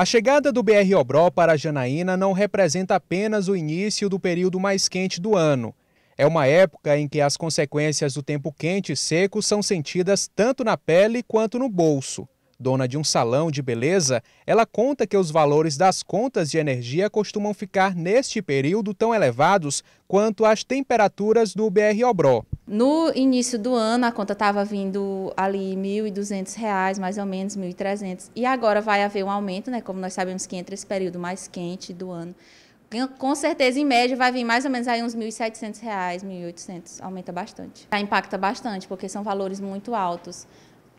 A chegada do BR-Obró para Janaína não representa apenas o início do período mais quente do ano. É uma época em que as consequências do tempo quente e seco são sentidas tanto na pele quanto no bolso dona de um salão de beleza, ela conta que os valores das contas de energia costumam ficar neste período tão elevados quanto as temperaturas do BR Obró. No início do ano, a conta estava vindo ali R$ 1.200, mais ou menos R$ 1.300, e agora vai haver um aumento, né? Como nós sabemos que entra esse período mais quente do ano. Com certeza, em média, vai vir mais ou menos aí uns R$ 1.700, R$ 1.800, aumenta bastante. Impacta bastante, porque são valores muito altos.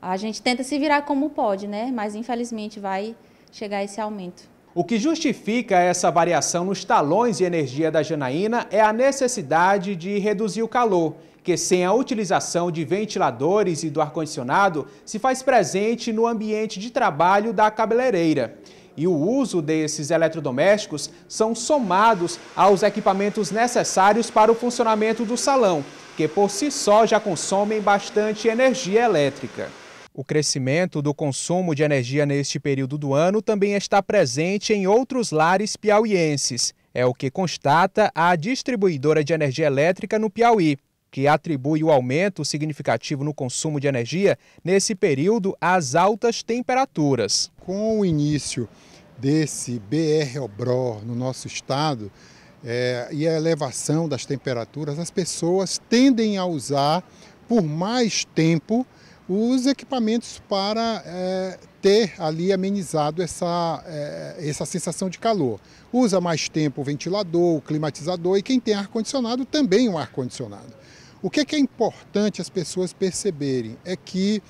A gente tenta se virar como pode, né? Mas infelizmente vai chegar esse aumento. O que justifica essa variação nos talões de energia da Janaína é a necessidade de reduzir o calor, que sem a utilização de ventiladores e do ar-condicionado se faz presente no ambiente de trabalho da cabeleireira. E o uso desses eletrodomésticos são somados aos equipamentos necessários para o funcionamento do salão, que por si só já consomem bastante energia elétrica. O crescimento do consumo de energia neste período do ano também está presente em outros lares piauienses. É o que constata a distribuidora de energia elétrica no Piauí, que atribui o aumento significativo no consumo de energia nesse período às altas temperaturas. Com o início desse BR Obró no nosso estado é, e a elevação das temperaturas, as pessoas tendem a usar por mais tempo os equipamentos para é, ter ali amenizado essa, é, essa sensação de calor. Usa mais tempo o ventilador, o climatizador e quem tem ar-condicionado também um ar-condicionado. O que é, que é, importante as pessoas perceberem é que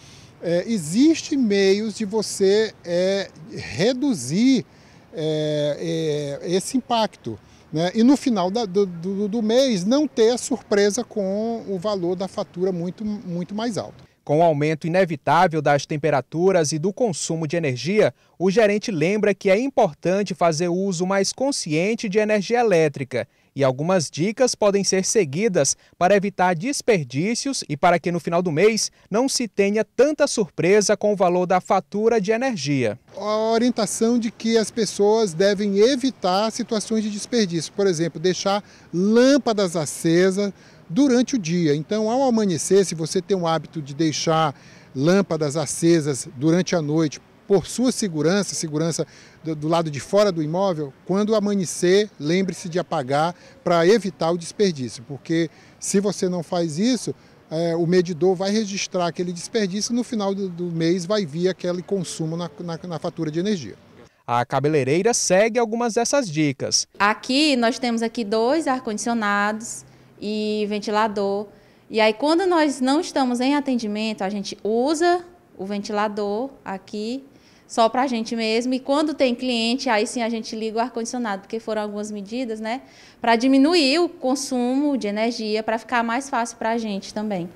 é, existe meios de você é, reduzir é, é esse impacto. Né? E no final da, do, do, do mês não ter a surpresa com o valor da fatura muito, muito mais alto. Com o aumento inevitável das temperaturas e do consumo de energia, o gerente lembra que é importante fazer uso mais consciente de energia elétrica e algumas dicas podem ser seguidas para evitar desperdícios e para que no final do mês não se tenha tanta surpresa com o valor da fatura de energia. A orientação de que as pessoas devem evitar situações de desperdício, por exemplo, deixar lâmpadas acesas durante o dia. Então, ao amanhecer, se você tem o hábito de deixar lâmpadas acesas durante a noite, por sua segurança, segurança do, do lado de fora do imóvel, quando amanhecer, lembre-se de apagar para evitar o desperdício, porque se você não faz isso, é, o medidor vai registrar aquele desperdício e no final do, do, mês vai vir aquele consumo na, na, na fatura de energia. A cabeleireira segue algumas dessas dicas. Aqui nós temos aqui dois ar-condicionados, e ventilador. E aí, quando nós não estamos em atendimento, a gente usa o ventilador aqui só para a gente mesmo. E quando tem cliente, aí sim a gente liga o ar-condicionado, porque foram algumas medidas, né? Para diminuir o consumo de energia, para ficar mais fácil para a gente também.